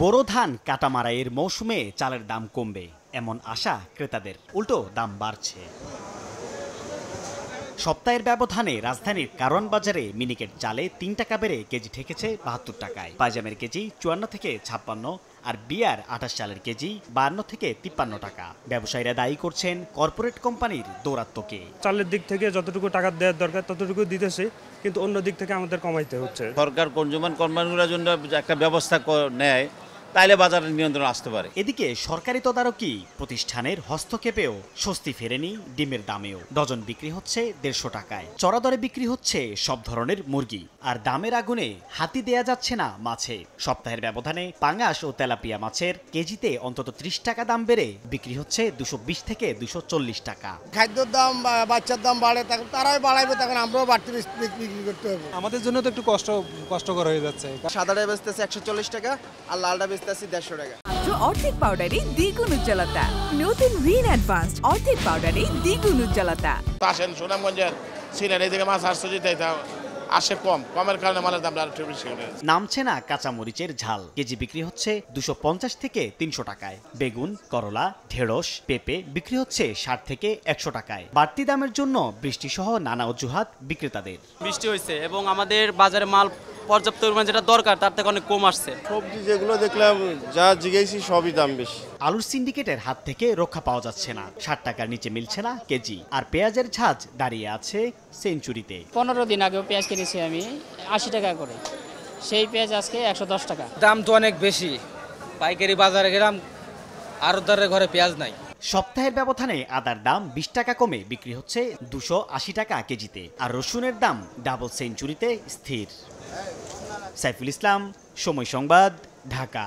বোরো ধান কাটামারাইয়ের মৌসুমে চালের দাম কমবে এমন আশা ক্রেতাদের উল্টো দাম বাড়ছে সপ্তাহের ব্যবধানে রাজধানীর কারণ বাজারে মিনিকেট চালে তিন টাকা বেড়ে কেজি ঠেকেছে বাহাত্তর টাকায় পাইজামের কেজি চুয়ান্ন থেকে ছাপ্পান্ন আর বিয়ার আঠাশ চালের কেজি বান্ন থেকে তিপ্পান্ন টাকা ব্যবসায়ীরা দায়ী করছেন কর্পোরেট কোম্পানির দৌরাত্মকে চালের দিক থেকে যতটুকু টাকা দেওয়ার দরকার ততটুকু দিতেছে কিন্তু অন্য দিক থেকে আমাদের কমাইতে হচ্ছে সরকার কনজুমার কোম্পানিগুলোর জন্য একটা ব্যবস্থা নেয় তাইলে বাজারের নিয়ন্ত্রণ আসতে পারে এদিকে সরকারি তদারকি প্রতিষ্ঠানের হস্তক্ষেপেও স্বস্তি ফেরেনি ডিমের দামেও ডজন বিক্রি হচ্ছে দেড়শো টাকায় চড়া বিক্রি হচ্ছে সব ধরনের মুরগি আর দামের আগুনে হাতি দেয়া যাচ্ছে না মাছে সপ্তাহের ব্যবধানে পাঙ্গাস ও তেলাপিয়া মাছের কেজিতে অন্তত ত্রিশ টাকা দাম বেড়ে বিক্রি হচ্ছে দুশো থেকে দুশো চল্লিশ টাকা খাদ্যের দাম বাচ্চার দাম বাড়ে তখন তারাই বাড়াইবে তখন আমরাও বাড়তি বিক্রি করতে হবে আমাদের জন্য তো একটু কষ্ট কষ্টকর হয়ে যাচ্ছে সাদাটা বেচতেছে একশো টাকা আর লালটা বেচতে রাখতেছি দেড়শো টাকা অর্ধেক পাউডারে দ্বিগুণ উজ্জ্বলতা নতুন রিন অ্যাডভান্স অর্ধেক পাউডারে দ্বিগুণ উজ্জ্বলতা আসেন সুনামগঞ্জের সিনারি থেকে মাছ আসছে যেতে আসে কম কমের কারণে মালের দাম একটু বেশি নামছে না কাঁচা মরিচের ঝাল কেজি বিক্রি হচ্ছে দুশো পঞ্চাশ থেকে তিনশো টাকায় বেগুন করলা ঢেঁড়স পেঁপে বিক্রি হচ্ছে ষাট থেকে একশো টাকায় বাড়তি দামের জন্য বৃষ্টি সহ নানা অজুহাত বিক্রেতাদের বৃষ্টি হয়েছে এবং আমাদের বাজারে মাল পর্যাপ্ত পরিমাণ যেটা দরকার তার থেকে অনেক কম আসছে সবজি যেগুলো দেখলাম যা জিগেছি সবই দাম বেশি আলুর সিন্ডিকেটের হাত থেকে রক্ষা পাওয়া যাচ্ছে না ষাট টাকার নিচে মিলছে না কেজি আর পেঁয়াজের ঝাঁজ দাঁড়িয়ে আছে সেঞ্চুরিতে পনেরো দিন আগেও পেঁয়াজ কিনেছি আমি আশি টাকা করে সেই পেঁয়াজ আজকে একশো দশ টাকা দাম তো অনেক বেশি পাইকারি বাজারে গেলাম আরো ঘরে পেঁয়াজ নাই সপ্তাহের ব্যবধানে আদার দাম বিশ টাকা কমে বিক্রি হচ্ছে দুশো আশি টাকা কেজিতে আর রসুনের দাম ডাবল সেঞ্চুরিতে স্থির সাইফুল ইসলাম সময় সংবাদ ঢাকা